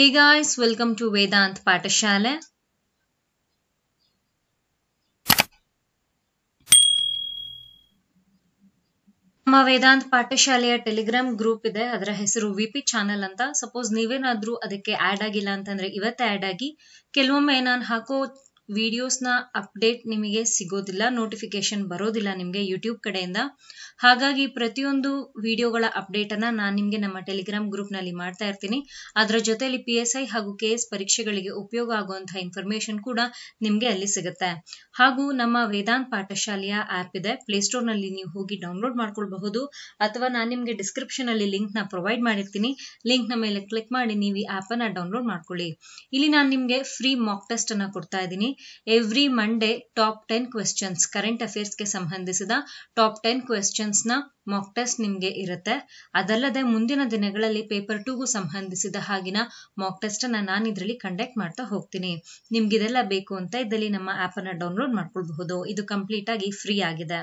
hey guys welcome to Vedantu Pathashale ನಮ್ಮ Vedant ಪಾಠಶಾಲೆಯ Telegram group ಇದೆ ಅದರ ಹೆಸರು ವಿಪಿ ಚಾನೆಲ್ ಅಂತ ಸಪೋಸ್ ನೀವೇನಾದ್ರೂ ಅದಕ್ಕೆ ಆಡ್ ಆಗಿಲ್ಲ ಅಂತಂದ್ರೆ ಇವತ್ತೇ ಆಡ್ ಆಗಿ ಕೆಲವೊಮ್ಮೆ ನಾನು ಹಾಕೋ ವಿಡಿಯೋಸ್ನ ಅಪ್ಡೇಟ್ ನಿಮಗೆ ಸಿಗೋದಿಲ್ಲ ನೋಟಿಫಿಕೇಶನ್ ಬರೋದಿಲ್ಲ ನಿಮಗೆ ಯೂಟ್ಯೂಬ್ ಕಡೆಯಿಂದ ಹಾಗಾಗಿ ಪ್ರತಿಯೊಂದು ವಿಡಿಯೋಗಳ ಅಪ್ಡೇಟನ್ನು ನಾನು ನಿಮಗೆ ನಮ್ಮ ಟೆಲಿಗ್ರಾಮ್ ಗ್ರೂಪ್ನಲ್ಲಿ ಮಾಡ್ತಾ ಇರ್ತೀನಿ ಅದರ ಜೊತೆಯಲ್ಲಿ ಪಿ ಎಸ್ ಐ ಹಾಗೂ ಕೆ ಎಸ್ ಪರೀಕ್ಷೆಗಳಿಗೆ ಉಪಯೋಗ ಆಗುವಂತಹ ಇನ್ಫಾರ್ಮೇಶನ್ ಕೂಡ ನಿಮಗೆ ಅಲ್ಲಿ ಸಿಗುತ್ತೆ ಹಾಗೂ ನಮ್ಮ ವೇದಾಂತ್ ಪಾಠಶಾಲೆಯ ಆ್ಯಪ್ ಇದೆ ಪ್ಲೇಸ್ಟೋರ್ನಲ್ಲಿ ನೀವು ಹೋಗಿ ಡೌನ್ಲೋಡ್ ಮಾಡ್ಕೊಳ್ಬಹುದು ಅಥವಾ ನಾನು ನಿಮಗೆ ಲಿಂಕ್ ಲಿಂಕ್ನ ಪ್ರೊವೈಡ್ ಮಾಡಿರ್ತೀನಿ ಲಿಂಕ್ನ ಮೇಲೆ ಕ್ಲಿಕ್ ಮಾಡಿ ನೀವು ಈ ಆ್ಯಪನ್ನು ಡೌನ್ಲೋಡ್ ಮಾಡ್ಕೊಳ್ಳಿ ಇಲ್ಲಿ ನಾನು ನಿಮಗೆ ಫ್ರೀ ಮಾಕ್ ಟೆಸ್ಟನ್ನು ಕೊಡ್ತಾ ಇದ್ದೀನಿ every Monday top ten questions current affairs ಗೆ ಸಂಬಂಧಿಸಿದ ಟಾಪ್ ಟೆನ್ ಕ್ವೆಶ್ಚನ್ಸ್ನ ಮಾಕ್ ಟೆಸ್ಟ್ ನಿಮಗೆ ಇರುತ್ತೆ ಅದಲ್ಲದೆ ಮುಂದಿನ ದಿನಗಳಲ್ಲಿ ಪೇಪರ್ ಟೂಗೂ ಸಂಬಂಧಿಸಿದ ಹಾಗಿನ ಮಾಕ್ ಟೆಸ್ಟನ್ನು ನಾನು ಇದರಲ್ಲಿ ಕಂಡಕ್ಟ್ ಮಾಡ್ತಾ ಹೋಗ್ತೀನಿ ಇದೆಲ್ಲ ಬೇಕು ಅಂತ ಇದರಲ್ಲಿ ನಮ್ಮ ಆ್ಯಪನ್ನು ಡೌನ್ಲೋಡ್ ಮಾಡ್ಕೊಳ್ಬಹುದು ಇದು ಕಂಪ್ಲೀಟ್ ಆಗಿ ಫ್ರೀ ಆಗಿದೆ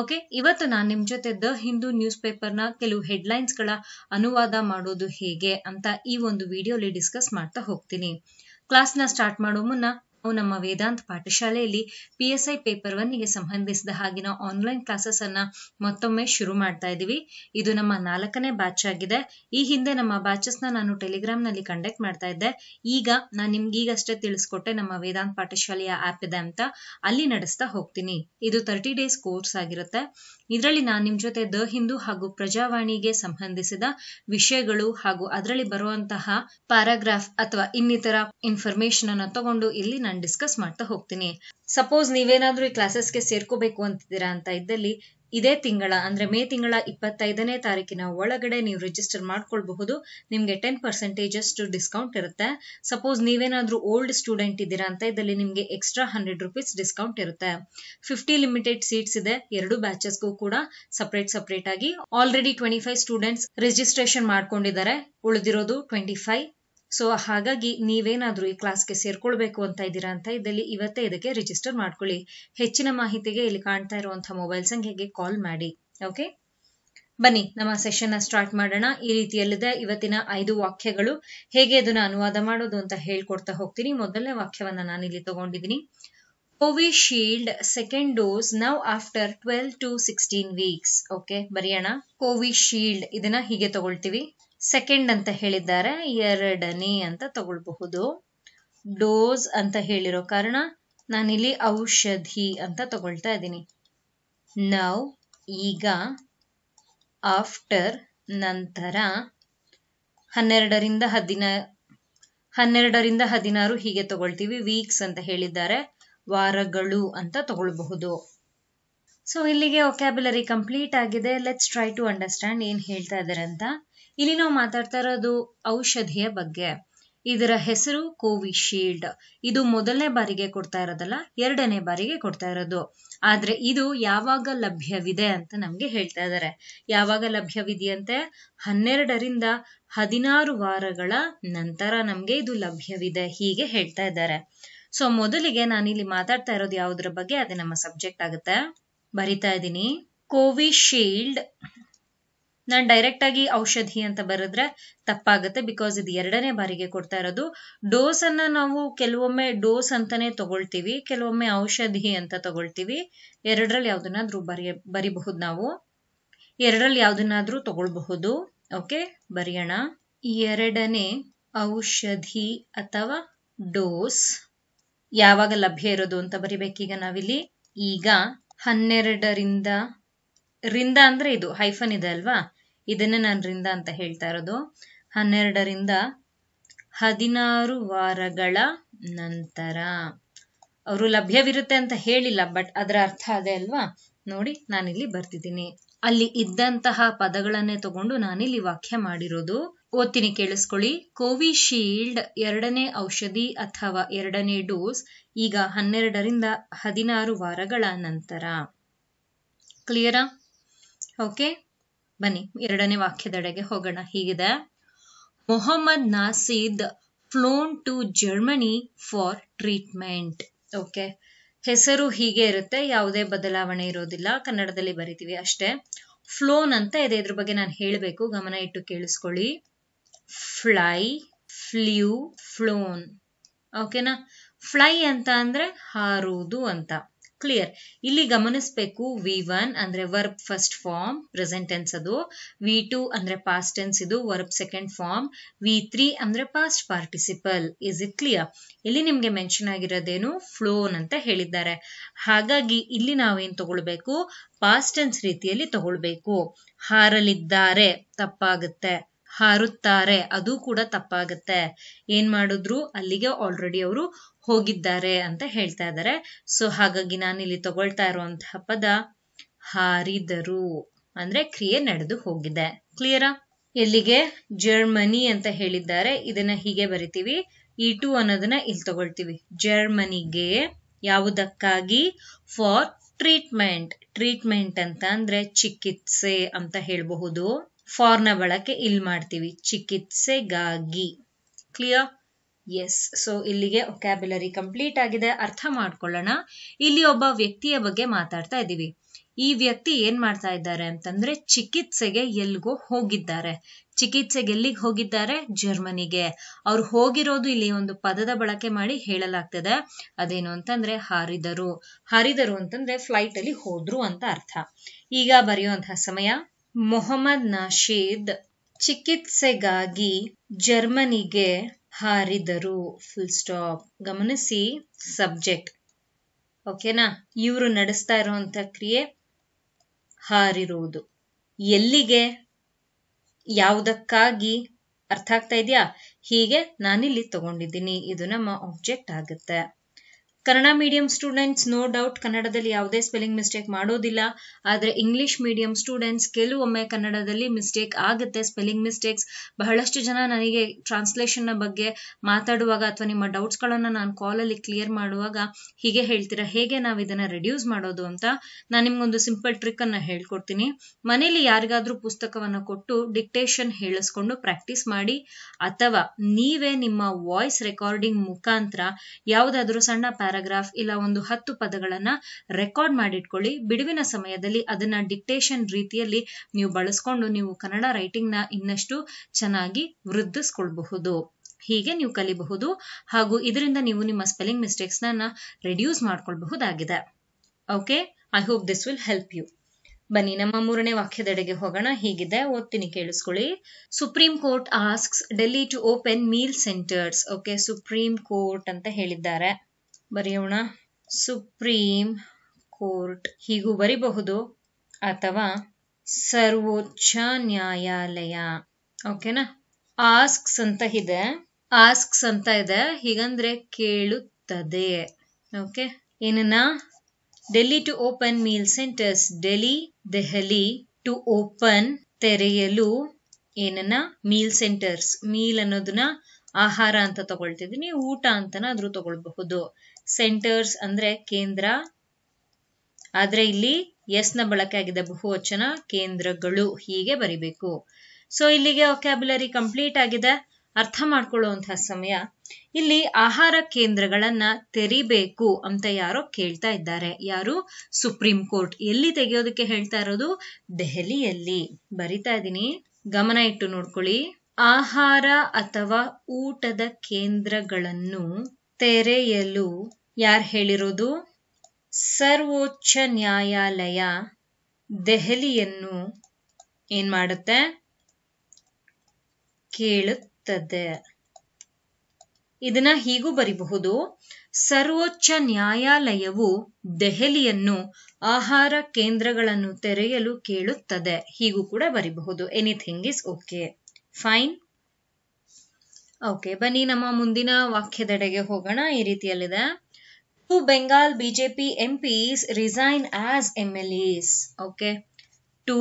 ಓಕೆ ಇವತ್ತು ನಾನು ನಿಮ್ಮ ಜೊತೆ ದ ಹಿಂದೂ ನ್ಯೂಸ್ ಪೇಪರ್ನ ಕೆಲವು ಹೆಡ್ಲೈನ್ಸ್ಗಳ ಅನುವಾದ ಮಾಡೋದು ಹೇಗೆ ಅಂತ ಈ ಒಂದು ವಿಡಿಯೋಲಿ ಡಿಸ್ಕಸ್ ಮಾಡ್ತಾ ಹೋಗ್ತೀನಿ ಕ್ಲಾಸ್ನ ಸ್ಟಾರ್ಟ್ ಮಾಡೋ ಮುನ್ನ ನಾವು ನಮ್ಮ ವೇದಾಂತ ಪಾಠಶಾಲೆಯಲ್ಲಿ ಪಿ ಎಸ್ ಐ ಪೇಪರ್ ಗೆ ಸಂಬಂಧಿಸಿದ ಹಾಗಿನ ಆನ್ಲೈನ್ ಕ್ಲಾಸಸ್ ಅನ್ನ ಮತ್ತೊಮ್ಮೆ ಶುರು ಮಾಡ್ತಾ ಇದೀವಿ ಇದು ನಮ್ಮ ನಾಲ್ಕನೇ ಬ್ಯಾಚ್ ಆಗಿದೆ ಈ ಹಿಂದೆ ನಮ್ಮ ಬ್ಯಾಚಸ್ ನಾನು ಟೆಲಿಗ್ರಾಮ್ ನಲ್ಲಿ ಕಂಡಕ್ಟ್ ಮಾಡ್ತಾ ಇದ್ದೆ ಈಗ ನಾನು ನಿಮ್ಗೆ ಈಗಷ್ಟೇ ತಿಳಿಸ್ಕೊಟ್ಟೆ ನಮ್ಮ ವೇದಾಂತ ಪಾಠಶಾಲೆಯ ಆಪ್ ಇದೆ ಅಂತ ಅಲ್ಲಿ ನಡೆಸ್ತಾ ಹೋಗ್ತೀನಿ ಇದು ತರ್ಟಿ ಡೇಸ್ ಕೋರ್ಸ್ ಆಗಿರುತ್ತೆ ಇದರಲ್ಲಿ ನಾನು ನಿಮ್ ಜೊತೆ ದ ಹಿಂದೂ ಹಾಗೂ ಪ್ರಜಾವಾಣಿಗೆ ಸಂಬಂಧಿಸಿದ ವಿಷಯಗಳು ಹಾಗೂ ಅದರಲ್ಲಿ ಬರುವಂತಹ ಪ್ಯಾರಾಗ್ರಾಫ್ ಅಥವಾ ಇನ್ನಿತರ ಇನ್ಫಾರ್ಮೇಶನ್ ಅನ್ನ ತಗೊಂಡು ಇಲ್ಲಿ ನಾನು ಡಿಸ್ಕಸ್ ಮಾಡ್ತಾ ಹೋಗ್ತೀನಿ ಸಪೋಸ್ ನೀವೇನಾದ್ರೂ ಈ ಕ್ಲಾಸಸ್ಗೆ ಸೇರ್ಕೋಬೇಕು ಅಂತಿದ್ದೀರಾ ಅಂತ ಇದ್ದಲ್ಲಿ ಇದೇ ತಿಂಗಳ ಅಂದ್ರೆ ಮೇ ತಿಂಗಳ ಇಪ್ಪತ್ತೈದನೇ ತಾರೀಕಿನ ಒಳಗಡೆ ನೀವು ರಿಜಿಸ್ಟರ್ ಮಾಡ್ಕೊಳ್ಬಹುದು ನಿಮ್ಗೆ ಟೆನ್ ಪರ್ಸೆಂಟೇಜ್ ಅಷ್ಟು ಡಿಸ್ಕೌಂಟ್ ಇರುತ್ತೆ ಸಪೋಸ್ ನೀವೇನಾದ್ರೂ ಓಲ್ಡ್ ಸ್ಟೂಡೆಂಟ್ ಇದ್ದೀರಾ ಅಂತ ಇದ್ದಲ್ಲಿ ನಿಮ್ಗೆ ಎಕ್ಸ್ಟ್ರಾ ಹಂಡ್ರೆಡ್ ರುಪೀಸ್ ಡಿಸ್ಕೌಂಟ್ ಇರುತ್ತೆ ಫಿಫ್ಟಿ ಲಿಮಿಟೆಡ್ ಸೀಟ್ಸ್ ಇದೆ ಎರಡು ಬ್ಯಾಚಸ್ಗೂ ಕೂಡ ಸಪ್ರೇಟ್ ಸಪ್ರೇಟ್ ಆಗಿ already twenty five students registration ಮಾಡ್ಕೊಂಡಿದ್ದಾರೆ ಉಳಿದಿರೋದು ಟ್ವೆಂಟಿ ಫೈವ್ ಸೊ ಹಾಗಾಗಿ ನೀವೇನಾದರೂ ಈ ಕ್ಲಾಸ್ಗೆ ಸೇರ್ಕೊಳ್ಬೇಕು ಅಂತ ಇದ್ದೀರಾ ಅಂತ ಇದ್ದಲ್ಲಿ ಇವತ್ತೇ ಇದಕ್ಕೆ ರಿಜಿಸ್ಟರ್ ಮಾಡ್ಕೊಳ್ಳಿ ಹೆಚ್ಚಿನ ಮಾಹಿತಿಗೆ ಇಲ್ಲಿ ಕಾಣ್ತಾ ಇರುವಂತಹ ಮೊಬೈಲ್ ಸಂಖ್ಯೆಗೆ ಕಾಲ್ ಮಾಡಿ ಓಕೆ ಬನ್ನಿ ನಮ್ಮ ಸೆಷನ್ ಸ್ಟಾರ್ಟ್ ಮಾಡೋಣ ಈ ರೀತಿಯಲ್ಲಿದೆ ಇವತ್ತಿನ ಐದು ವಾಕ್ಯಗಳು ಹೇಗೆ ಅದನ್ನ ಅನುವಾದ ಮಾಡೋದು ಅಂತ ಹೇಳ್ಕೊಡ್ತಾ ಹೋಗ್ತೀನಿ ಮೊದಲನೇ ವಾಕ್ಯವನ್ನ ನಾನು ಇಲ್ಲಿ ತಗೊಂಡಿದ್ದೀನಿ Covishield second dose now after twelve to sixteen weeks okay ಬರೆಯೋಣ ಕೋವಿಶೀಲ್ಡ್ ಇದನ್ನ ಹೀಗೆ ತಗೊಳ್ತೀವಿ ಸೆಕೆಂಡ್ ಅಂತ ಹೇಳಿದ್ದಾರೆ ಎರಡನೇ ಅಂತ ತಗೊಳ್ಬಹುದು ಡೋಸ್ ಅಂತ ಹೇಳಿರೋ ಕಾರಣ ನಾನಿಲ್ಲಿ ಔಷಧಿ ಅಂತ ತಗೊಳ್ತಾ ಇದ್ದೀನಿ ನೌ ಈಗ ಆಫ್ಟರ್ ನಂತರ ಹನ್ನೆರಡರಿಂದ ಹದಿನ ಹನ್ನೆರಡರಿಂದ ಹದಿನಾರು ಹೀಗೆ ತಗೊಳ್ತೀವಿ ವೀಕ್ಸ್ ಅಂತ ಹೇಳಿದ್ದಾರೆ ವಾರಗಳು ಅಂತ ತಗೊಳ್ಬಹುದು ಸೊ ಇಲ್ಲಿಗೆ ಒಕ್ಯಾಬುಲರಿ ಕಂಪ್ಲೀಟ್ ಆಗಿದೆ ಲೆಟ್ಸ್ ಟ್ರೈ ಟು ಅಂಡರ್ಸ್ಟ್ಯಾಂಡ್ ಏನು ಹೇಳ್ತಾ ಇದ್ದಾರೆ ಅಂತ ಇಲ್ಲಿ ನಾವು ಮಾತಾಡ್ತಾ ಇರೋದು ಔಷಧಿಯ ಬಗ್ಗೆ ಇದರ ಹೆಸರು ಕೋವಿಶೀಲ್ಡ್ ಇದು ಮೊದಲನೇ ಬಾರಿಗೆ ಕೊಡ್ತಾ ಇರೋದಲ್ಲ ಎರಡನೇ ಬಾರಿಗೆ ಕೊಡ್ತಾ ಇರೋದು ಆದ್ರೆ ಇದು ಯಾವಾಗ ಲಭ್ಯವಿದೆ ಅಂತ ನಮ್ಗೆ ಹೇಳ್ತಾ ಇದ್ದಾರೆ ಯಾವಾಗ ಲಭ್ಯವಿದೆಯಂತೆ ಹನ್ನೆರಡರಿಂದ ಹದಿನಾರು ವಾರಗಳ ನಂತರ ನಮ್ಗೆ ಇದು ಲಭ್ಯವಿದೆ ಹೀಗೆ ಹೇಳ್ತಾ ಇದ್ದಾರೆ ಸೊ ಮೊದಲಿಗೆ ನಾನು ಇಲ್ಲಿ ಮಾತಾಡ್ತಾ ಇರೋದು ಯಾವುದ್ರ ಬಗ್ಗೆ ಅದೇ ನಮ್ಮ ಸಬ್ಜೆಕ್ಟ್ ಆಗುತ್ತೆ ಬರಿತಾ ಇದ್ದೀನಿ ಕೋವಿಶೀಲ್ಡ್ ನಾನು ಡೈರೆಕ್ಟಾಗಿ ಔಷಧಿ ಅಂತ ಬರೆದ್ರೆ ತಪ್ಪಾಗುತ್ತೆ ಬಿಕಾಸ್ ಇದು ಎರಡನೇ ಬಾರಿಗೆ ಕೊಡ್ತಾ ಇರೋದು ಅನ್ನ ನಾವು ಕೆಲವೊಮ್ಮೆ ಡೋಸ್ ಅಂತಾನೆ ತಗೊಳ್ತೀವಿ ಕೆಲವೊಮ್ಮೆ ಔಷಧಿ ಅಂತ ತಗೊಳ್ತೀವಿ ಎರಡರಲ್ಲಿ ಯಾವ್ದನ್ನಾದ್ರೂ ಬರೆಯ ಬರಿಬಹುದು ನಾವು ಎರಡರಲ್ಲಿ ಯಾವ್ದನ್ನಾದ್ರೂ ತಗೊಳ್ಬಹುದು ಓಕೆ ಬರೆಯೋಣ ಎರಡನೇ ಔಷಧಿ ಅಥವಾ ಡೋಸ್ ಯಾವಾಗ ಲಭ್ಯ ಇರೋದು ಅಂತ ಬರಿಬೇಕೀಗ ನಾವಿಲ್ಲಿ ಈಗ ಹನ್ನೆರಡರಿಂದ ರಿಂದ ಅಂದ್ರೆ ಇದು ಹೈಫನ್ ಇದೆ ಅಲ್ವಾ ಇದನ್ನೇ ನಾನು ರಿಂದ ಅಂತ ಹೇಳ್ತಾ ಇರೋದು ಹನ್ನೆರಡರಿಂದ ಹದಿನಾರು ವಾರಗಳ ನಂತರ ಅವರು ಲಭ್ಯವಿರುತ್ತೆ ಅಂತ ಹೇಳಿಲ್ಲ ಬಟ್ ಅದರ ಅರ್ಥ ಅದೇ ಅಲ್ವಾ ನೋಡಿ ನಾನಿಲ್ಲಿ ಬರ್ತಿದ್ದೀನಿ ಅಲ್ಲಿ ಇದ್ದಂತಹ ಪದಗಳನ್ನೇ ತಗೊಂಡು ನಾನಿಲ್ಲಿ ವಾಕ್ಯ ಮಾಡಿರೋದು ಓದ್ತೀನಿ ಕೇಳಿಸ್ಕೊಳ್ಳಿ ಕೋವಿಶೀಲ್ಡ್ ಎರಡನೇ ಔಷಧಿ ಅಥವಾ ಎರಡನೇ ಡೋಸ್ ಈಗ ಹನ್ನೆರಡರಿಂದ ಹದಿನಾರು ವಾರಗಳ ನಂತರ ಕ್ಲಿಯರಾ ಓಕೆ ಬನ್ನಿ ಎರಡನೇ ವಾಕ್ಯದೆಡೆಗೆ ಹೋಗೋಣ ಹೀಗಿದೆ Mohamed Nasheed flown to Germany for treatment okay ಹೆಸರು ಹೀಗೆ ಇರುತ್ತೆ ಯಾವುದೇ ಬದಲಾವಣೆ ಇರೋದಿಲ್ಲ ಕನ್ನಡದಲ್ಲಿ ಬರಿತೀವಿ ಅಷ್ಟೇ ಫ್ಲೋನ್ ಅಂತ ಇದೆ ಇದ್ರ ಬಗ್ಗೆ ನಾನು ಹೇಳಬೇಕು ಗಮನ ಇಟ್ಟು ಕೇಳಿಸ್ಕೊಳ್ಳಿ ಫ್ಲೈ ಫ್ಲ್ಯೂ ಫ್ಲೋನ್ ಓಕೆನಾ ಫ್ಲೈ ಅಂತ ಅಂದ್ರೆ ಹಾರುವುದು ಅಂತ ಕ್ಲಿಯರ್ ಇಲ್ಲಿ ಗಮನಿಸಬೇಕು ವಿ ಒನ್ ಅಂದ್ರೆ verb first form present tense ಅದು ವಿ ಟೂ ಅಂದ್ರೆ ಪಾಸ್ಟ್ ಟೆನ್ಸ್ ಇದು verb second form V three ಅಂದ್ರೆ past participle is it clear ಇಲ್ಲಿ ನಿಮ್ಗೆ ಮೆನ್ಷನ್ ಆಗಿರೋದೇನು ಫ್ಲೋನ್ ಅಂತ ಹೇಳಿದ್ದಾರೆ ಹಾಗಾಗಿ ಇಲ್ಲಿ ನಾವೇನ್ ತಗೊಳ್ಬೇಕು ಪಾಸ್ಟ್ ಟೆನ್ಸ್ ರೀತಿಯಲ್ಲಿ ತಗೊಳ್ಬೇಕು ಹಾರಲಿದ್ದಾರೆ ತಪ್ಪಾಗುತ್ತೆ ಹಾರುತ್ತಾರೆ ಅದು ಕೂಡ ತಪ್ಪಾಗುತ್ತೆ ಏನ್ ಮಾಡಿದ್ರು ಅಲ್ಲಿಗೆ ಆಲ್ರೆಡಿ ಅವರು ಹೋಗಿದ್ದಾರೆ ಅಂತ ಹೇಳ್ತಾ ಇದ್ದಾರೆ ಸೊ ಹಾಗಾಗಿ ನಾನು ಇಲ್ಲಿ ತಗೊಳ್ತಾ ಇರುವಂತಹ ಪದ ಹಾರಿದರು ಅಂದ್ರೆ ಕ್ರಿಯೆ ನಡೆದು ಹೋಗಿದೆ ಕ್ಲಿಯರಾ ಎಲ್ಲಿಗೆ ಜರ್ಮನಿ ಅಂತ ಹೇಳಿದ್ದಾರೆ ಇದನ್ನ ಹೀಗೆ ಬರಿತೀವಿ ಇ ಟು ಅನ್ನೋದನ್ನ ಇಲ್ಲಿ ತಗೊಳ್ತೀವಿ ಜರ್ಮನಿಗೆ ಯಾವುದಕ್ಕಾಗಿ ಫಾರ್ ಟ್ರೀಟ್ಮೆಂಟ್ ಟ್ರೀಟ್ಮೆಂಟ್ ಅಂತ ಅಂದ್ರೆ ಚಿಕಿತ್ಸೆ ಅಂತ ಹೇಳಬಹುದು ಫಾರ್ನ ಬಳಕೆ ಇಲ್ಲಿ ಮಾಡ್ತೀವಿ ಚಿಕಿತ್ಸೆಗಾಗಿ ಕ್ಲಿಯರ್ ಎಸ್ ಸೊ ಇಲ್ಲಿಗೆ ಒಕ್ಯಾಬ್ಯುಲರಿ ಕಂಪ್ಲೀಟ್ ಆಗಿದೆ ಅರ್ಥ ಮಾಡ್ಕೊಳ್ಳೋಣ ಇಲ್ಲಿ ಒಬ್ಬ ವ್ಯಕ್ತಿಯ ಬಗ್ಗೆ ಮಾತಾಡ್ತಾ ಇದ್ದೀವಿ ಈ ವ್ಯಕ್ತಿ ಏನ್ ಮಾಡ್ತಾ ಇದ್ದಾರೆ ಅಂತಂದ್ರೆ ಚಿಕಿತ್ಸೆಗೆ ಎಲ್ಗೋ ಹೋಗಿದ್ದಾರೆ ಚಿಕಿತ್ಸೆಗೆ ಎಲ್ಲಿಗೆ ಹೋಗಿದ್ದಾರೆ ಜರ್ಮನಿಗೆ ಅವ್ರು ಹೋಗಿರೋದು ಇಲ್ಲಿ ಒಂದು ಪದದ ಬಳಕೆ ಮಾಡಿ ಹೇಳಲಾಗ್ತದೆ ಅದೇನು ಅಂತಂದ್ರೆ ಹಾರಿದರು ಹಾರಿದರು ಅಂತಂದ್ರೆ ಫ್ಲೈಟ್ ಅಲ್ಲಿ ಹೋದ್ರು ಅಂತ ಅರ್ಥ ಈಗ ಬರೆಯುವಂತಹ ಸಮಯ ಮೊಹಮ್ಮದ್ ನಶೀದ್ ಚಿಕಿತ್ಸೆಗಾಗಿ ಜರ್ಮನಿಗೆ ಹಾರಿದರು ಫುಲ್ ಸ್ಟಾಪ್ ಗಮನಿಸಿ ಸಬ್ಜೆಕ್ಟ್ ಓಕೆನಾ ಇವರು ನಡೆಸ್ತಾ ಇರುವಂತ ಕ್ರಿಯೆ ಹಾರಿರುವುದು ಎಲ್ಲಿಗೆ ಯಾವುದಕ್ಕಾಗಿ ಅರ್ಥ ಆಗ್ತಾ ಇದೆಯಾ ಹೀಗೆ ನಾನಿಲ್ಲಿ ತಗೊಂಡಿದ್ದೀನಿ ಇದು ನಮ್ಮ ಆಬ್ಜೆಕ್ಟ್ ಆಗುತ್ತೆ Kannada medium students no doubt ಕನ್ನಡದಲ್ಲಿ ಯಾವುದೇ ಸ್ಪೆಲ್ಲಿಂಗ್ ಮಿಸ್ಟೇಕ್ ಮಾಡೋದಿಲ್ಲ ಆದರೆ ಇಂಗ್ಲಿಷ್ ಮೀಡಿಯಂ ಸ್ಟೂಡೆಂಟ್ಸ್ ಕೆಲವೊಮ್ಮೆ ಕನ್ನಡದಲ್ಲಿ ಮಿಸ್ಟೇಕ್ ಆಗುತ್ತೆ ಸ್ಪೆಲ್ಲಿಂಗ್ ಮಿಸ್ಟೇಕ್ಸ್ ಬಹಳಷ್ಟು ಜನ ನನಗೆ ಟ್ರಾನ್ಸ್ಲೇಷನ್ನ ಬಗ್ಗೆ ಮಾತಾಡುವಾಗ ಅಥವಾ ನಿಮ್ಮ ಡೌಟ್ಸ್ಗಳನ್ನು ನಾನು ಕಾಲಲ್ಲಿ ಕ್ಲಿಯರ್ ಮಾಡುವಾಗ ಹೀಗೆ ಹೇಳ್ತೀರಾ ಹೇಗೆ ನಾವು ಇದನ್ನು ರೆಡ್ಯೂಸ್ ಮಾಡೋದು ಅಂತ ನಾನು ನಿಮ್ಗೊಂದು ಸಿಂಪಲ್ ಟ್ರಿಕ್ಕನ್ನು ಹೇಳ್ಕೊಡ್ತೀನಿ ಮನೇಲಿ ಯಾರಿಗಾದರೂ ಪುಸ್ತಕವನ್ನು ಕೊಟ್ಟು ಡಿಕ್ಟೇಷನ್ ಹೇಳಿಸ್ಕೊಂಡು ಪ್ರಾಕ್ಟೀಸ್ ಮಾಡಿ ಅಥವಾ ನೀವೇ ನಿಮ್ಮ ವಾಯ್ಸ್ ರೆಕಾರ್ಡಿಂಗ್ ಮುಖಾಂತರ ಯಾವುದಾದ್ರೂ ಸಣ್ಣ ಪ್ಯಾರಾಗ್ರಾಫ್ ಇಲ್ಲ ಒಂದು ಹತ್ತು ಪದಗಳನ್ನ ರೆಕಾರ್ಡ್ ಮಾಡಿಟ್ಕೊಳ್ಳಿ ಬಿಡುವಿನ ಸಮಯದಲ್ಲಿ ಅದನ್ನ ಡಿಕ್ಟೇಷನ್ ರೀತಿಯಲ್ಲಿ ನೀವು ಬಳಸ್ಕೊಂಡು ನೀವು ಕನ್ನಡ ರೈಟಿಂಗ್ ನ ಇನ್ನಷ್ಟು ಚೆನ್ನಾಗಿ ವೃದ್ಧಿಸ್ಕೊಳ್ಬಹುದು ಹೀಗೆ ನೀವು ಕಲಿಬಹುದು ಹಾಗೂ ಇದರಿಂದ ನೀವು ನಿಮ್ಮ ಸ್ಪೆಲ್ಲಿಂಗ್ ಮಿಸ್ಟೇಕ್ಸ್ ನ ರೆಡ್ಯೂಸ್ ಮಾಡ್ಕೊಳ್ಬಹುದಾಗಿದೆ okay I hope this will help you ಬನ್ನಿ ನಮ್ಮ ಮೂರನೇ ವಾಕ್ಯದೆಡೆಗೆ ಹೋಗೋಣ ಹೀಗಿದೆ ಓದ್ತೀನಿ ಕೇಳಿಸ್ಕೊಳ್ಳಿ Supreme Court asks Delhi to open meal centres okay Supreme Court ಅಂತ ಹೇಳಿದ್ದಾರೆ ಬರೆಯೋಣ ಸುಪ್ರೀಂ ಕೋರ್ಟ್ ಹೀಗೂ ಬರಿಬಹುದು ಅಥವಾ ಸರ್ವೋಚ್ಚ ನ್ಯಾಯಾಲಯ ಓಕೆನಾ ಆಸ್ಕ್ಸ್ ಅಂತ ಇದೆ ಆಸ್ಕ್ಸ್ ಅಂತ ಇದೆ ಹೀಗಂದ್ರೆ ಕೇಳುತ್ತದೆ ಓಕೆ ಏನನ್ನ Delhi to open meal centres Delhi Delhi to open ತೆರೆಯಲು ಏನನ್ನ ಮೀಲ್ ಸೆಂಟರ್ಸ್ ಮೀಲ್ ಅನ್ನೋದನ್ನ ಆಹಾರ ಅಂತ ತಗೊಳ್ತಿದೀನಿ ಊಟ ಊಟ ಅಂತನಾದ್ರೂ ತಗೊಳ್ಬಹುದು ಸೆಂಟರ್ಸ್ ಅಂದ್ರೆ ಕೇಂದ್ರ ಆದ್ರೆ ಇಲ್ಲಿ ಎಸ್ ನ ಬಳಕೆ ಆಗಿದೆ ಬಹುವಚನ ಕೇಂದ್ರಗಳು ಹೀಗೆ ಬರಿಬೇಕು ಸೊ ಇಲ್ಲಿಗೆ ವೊಕ್ಯಾಬ್ಯುಲರಿ ಕಂಪ್ಲೀಟ್ ಆಗಿದೆ ಅರ್ಥ ಮಾಡ್ಕೊಳ್ಳುವಂತಹ ಸಮಯ ಇಲ್ಲಿ ಆಹಾರ ಕೇಂದ್ರಗಳನ್ನ ತೆರಿಬೇಕು ಅಂತ ಯಾರೋ ಕೇಳ್ತಾ ಇದ್ದಾರೆ ಯಾರು ಸುಪ್ರೀಂ ಕೋರ್ಟ್ ಎಲ್ಲಿ ತೆಗೆಯೋದಕ್ಕೆ ಹೇಳ್ತಾ ಇರೋದು ದೆಹಲಿಯಲ್ಲಿ ಬರಿತಾ ಇದ್ದೀನಿ ಗಮನ ಇಟ್ಟು ನೋಡ್ಕೊಳ್ಳಿ ಆಹಾರ ಅಥವಾ ಊಟದ ಕೇಂದ್ರಗಳನ್ನು ತೆರೆಯಲು ಯಾರು ಹೇಳಿರೋದು ಸರ್ವೋಚ್ಚ ನ್ಯಾಯಾಲಯ ದೆಹಲಿಯನ್ನು ಏನ್ ಮಾಡುತ್ತೆ ಕೇಳುತ್ತದೆ ಇದನ್ನ ಹೀಗೂ ಬರಿಬಹುದು ಸರ್ವೋಚ್ಚ ನ್ಯಾಯಾಲಯವು ದೆಹಲಿಯನ್ನು ಆಹಾರ ಕೇಂದ್ರಗಳನ್ನು ತೆರೆಯಲು ಕೇಳುತ್ತದೆ ಹೀಗೂ ಕೂಡ ಬರಿಬಹುದು anything is okay fine okay ಬನ್ನಿ ನಮ್ಮ ಮುಂದಿನ ವಾಕ್ಯದೆಡೆಗೆ ಹೋಗೋಣ ಈ ರೀತಿಯಲ್ಲಿದೆ two Bengal BJP MPs resign as M L As okay two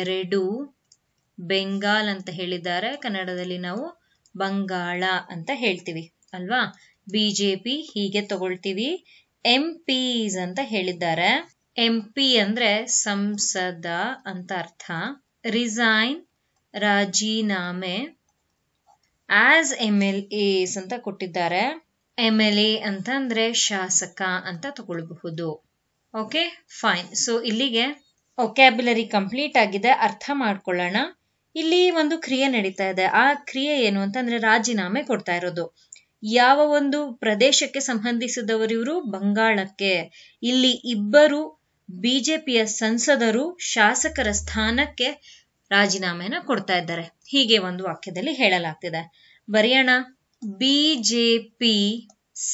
ಎರಡು ಬೆಂಗಾಲ್ ಅಂತ ಹೇಳಿದ್ದಾರೆ ಕನ್ನಡದಲ್ಲಿ ನಾವು ಬಂಗಾಳ ಅಂತ ಹೇಳ್ತೀವಿ ಅಲ್ವಾ ಬಿಜೆಪಿ ಹೀಗೆ ತಗೊಳ್ತೀವಿ ಎಂ ಪಿಸ್ ಅಂತ ಹೇಳಿದ್ದಾರೆ ಎಂ ಪಿ ಅಂದ್ರೆ ಸಂಸದ ಅಂತ ಅರ್ಥ ರಿಸೈನ್ ರಾಜೀನಾಮೆ ಆಸ್ ಎಮ್ ಎಲ್ ಎಸ್ ಅಂತ ಕೊಟ್ಟಿದ್ದಾರೆ ಎಮ್ ಎಲ್ ಎ ಅಂತಂದ್ರೆ ಶಾಸಕ ಅಂತ ತಗೊಳ್ಬಹುದು ಓಕೆ ಫೈನ್ ಸೊ ಇಲ್ಲಿಗೆ ಒಕ್ಯಾಬ್ಯುಲರಿ ಕಂಪ್ಲೀಟ್ ಆಗಿದೆ ಅರ್ಥ ಮಾಡ್ಕೊಳ್ಳೋಣ ಇಲ್ಲಿ ಒಂದು ಕ್ರಿಯೆ ನಡೀತಾ ಇದೆ ಆ ಕ್ರಿಯೆ ಏನು ಅಂತಂದ್ರೆ ರಾಜೀನಾಮೆ ಕೊಡ್ತಾ ಇರೋದು ಯಾವ ಒಂದು ಪ್ರದೇಶಕ್ಕೆ ಇವರು ಬಂಗಾಳಕ್ಕೆ ಇಲ್ಲಿ ಇಬ್ಬರು ಬಿಜೆಪಿಯ ಸಂಸದರು ಶಾಸಕರ ಸ್ಥಾನಕ್ಕೆ ರಾಜೀನಾಮೆನ ಕೊಡ್ತಾ ಇದ್ದಾರೆ ಹೀಗೆ ಒಂದು ವಾಕ್ಯದಲ್ಲಿ ಹೇಳಲಾಗ್ತಿದೆ ಬರೆಯೋಣ ಬಿಜೆಪಿ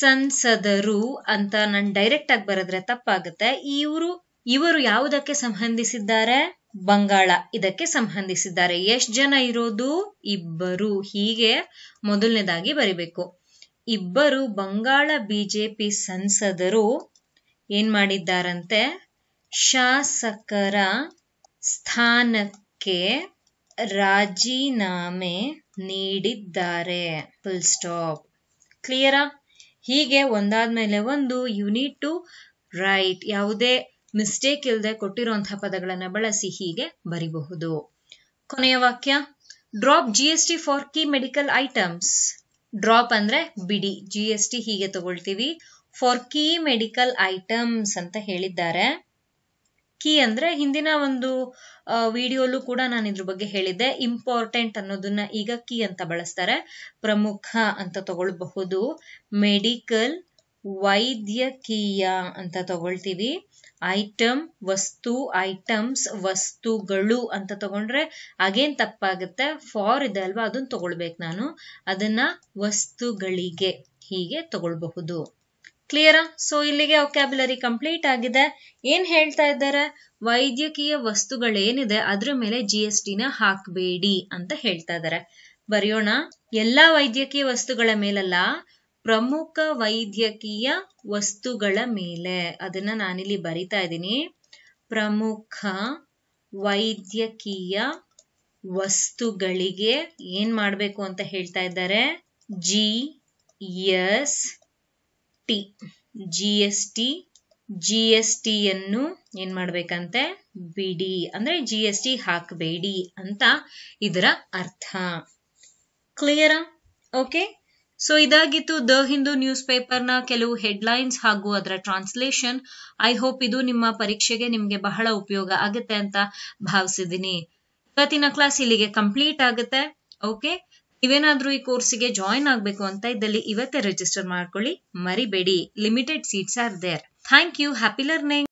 ಸಂಸದರು ಅಂತ ನಾನು ಡೈರೆಕ್ಟ್ ಆಗಿ ಬರೆದ್ರೆ ತಪ್ಪಾಗುತ್ತೆ ಇವರು ಇವರು ಯಾವುದಕ್ಕೆ ಸಂಬಂಧಿಸಿದ್ದಾರೆ ಬಂಗಾಳ ಇದಕ್ಕೆ ಸಂಬಂಧಿಸಿದ್ದಾರೆ ಎಷ್ಟು ಜನ ಇರೋದು ಇಬ್ಬರು ಹೀಗೆ ಮೊದಲನೇದಾಗಿ ಬರಿಬೇಕು ಇಬ್ಬರು ಬಂಗಾಳ ಬಿಜೆಪಿ ಸಂಸದರು ಏನ್ ಮಾಡಿದ್ದಾರಂತೆ ಶಾಸಕರ ಸ್ಥಾನ ಕೆ ರಾಜೀನಾಮೆ ನೀಡಿದ್ದಾರೆ ಫುಲ್ ಸ್ಟಾಪ್ ಕ್ಲಿಯರಾ ಹೀಗೆ ಒಂದಾದ್ಮೇಲೆ ಒಂದು ಯುನಿಟ್ ಟು ರೈಟ್ ಯಾವುದೇ ಮಿಸ್ಟೇಕ್ ಇಲ್ಲದೆ ಕೊಟ್ಟಿರುವಂತಹ ಪದಗಳನ್ನು ಬಳಸಿ ಹೀಗೆ ಬರಿಬಹುದು ಕೊನೆಯ ವಾಕ್ಯ drop G S T for key medical items drop ಅಂದ್ರೆ ಬಿಡಿ ಜಿ ಎಸ್ ಟಿ ಹೀಗೆ ತಗೊಳ್ತೀವಿ ಫಾರ್ ಕೀ ಮೆಡಿಕಲ್ ಐಟಮ್ಸ್ ಅಂತ ಹೇಳಿದ್ದಾರೆ ಕೀ ಅಂದ್ರೆ ಹಿಂದಿನ ಒಂದು ವಿಡಿಯೋಲ್ಲೂ ಕೂಡ ನಾನು ಇದ್ರ ಬಗ್ಗೆ ಹೇಳಿದ್ದೆ ಇಂಪಾರ್ಟೆಂಟ್ ಅನ್ನೋದನ್ನ ಈಗ ಕೀ ಅಂತ ಬಳಸ್ತಾರೆ ಪ್ರಮುಖ ಅಂತ ತಗೊಳ್ಬಹುದು ಮೆಡಿಕಲ್ ವೈದ್ಯಕೀಯ ಅಂತ ತಗೊಳ್ತೀವಿ ಐಟಮ್ ವಸ್ತು ಐಟಮ್ಸ್ ವಸ್ತುಗಳು ಅಂತ ತಗೊಂಡ್ರೆ ಅಗೇನ್ ತಪ್ಪಾಗುತ್ತೆ ಫಾರ್ ಇದೆ ಅಲ್ವಾ ಅದನ್ನ ತಗೊಳ್ಬೇಕು ನಾನು ಅದನ್ನ ವಸ್ತುಗಳಿಗೆ ಹೀಗೆ ತಗೊಳ್ಬಹುದು ಕ್ಲಿಯರಾ ಸೊ ಇಲ್ಲಿಗೆ ಒಕ್ಯಾಬುಲರಿ ಕಂಪ್ಲೀಟ್ ಆಗಿದೆ ಏನ್ ಹೇಳ್ತಾ ಇದ್ದಾರೆ ವೈದ್ಯಕೀಯ ವಸ್ತುಗಳೇನಿದೆ ಅದ್ರ ಮೇಲೆ ಜಿ ಎಸ್ ಟಿನ ಹಾಕಬೇಡಿ ಅಂತ ಹೇಳ್ತಾ ಇದ್ದಾರೆ ಬರೆಯೋಣ ಎಲ್ಲಾ ವೈದ್ಯಕೀಯ ವಸ್ತುಗಳ ಮೇಲಲ್ಲ ಪ್ರಮುಖ ವೈದ್ಯಕೀಯ ವಸ್ತುಗಳ ಮೇಲೆ ಅದನ್ನ ನಾನಿಲ್ಲಿ ಬರಿತಾ ಇದ್ದೀನಿ ಪ್ರಮುಖ ವೈದ್ಯಕೀಯ ವಸ್ತುಗಳಿಗೆ ಏನ್ ಮಾಡಬೇಕು ಅಂತ ಹೇಳ್ತಾ ಇದ್ದಾರೆ G S T G S T G S ಟಿಯನ್ನು ಏನ್ ಮಾಡ್ಬೇಕಂತೆ ಬಿಡಿ ಅಂದ್ರೆ ಜಿ ಎಸ್ ಟಿ ಹಾಕಬೇಡಿ ಅಂತ ಇದರ ಅರ್ಥ ಕ್ಲಿಯರಾ ಓಕೆ ಸೊ ಇದಾಗಿತ್ತು ದ ಹಿಂದೂ ನ್ಯೂಸ್ ಪೇಪರ್ ನ ಕೆಲವು ಹೆಡ್ಲೈನ್ಸ್ ಹಾಗೂ ಅದರ ಟ್ರಾನ್ಸ್ಲೇಷನ್ ಐ ಹೋಪ್ ಇದು ನಿಮ್ಮ ಪರೀಕ್ಷೆಗೆ ನಿಮ್ಗೆ ಬಹಳ ಉಪಯೋಗ ಆಗುತ್ತೆ ಅಂತ ಭಾವಿಸಿದೀನಿ ಇವತ್ತಿನ ಕ್ಲಾಸ್ ಇಲ್ಲಿಗೆ ಕಂಪ್ಲೀಟ್ ಆಗುತ್ತೆ ಓಕೆ ಇವೇನಾದ್ರೂ ಈ ಕೋರ್ಸಿಗೆ ಜಾಯಿನ್ ಆಗಬೇಕು ಅಂತ ಇದ್ದಲ್ಲಿ ಇವತ್ತೇ ರಿಜಿಸ್ಟರ್ ಮಾಡ್ಕೊಳ್ಳಿ ಮರಿಬೇಡಿ limited seats are there thank you happy learning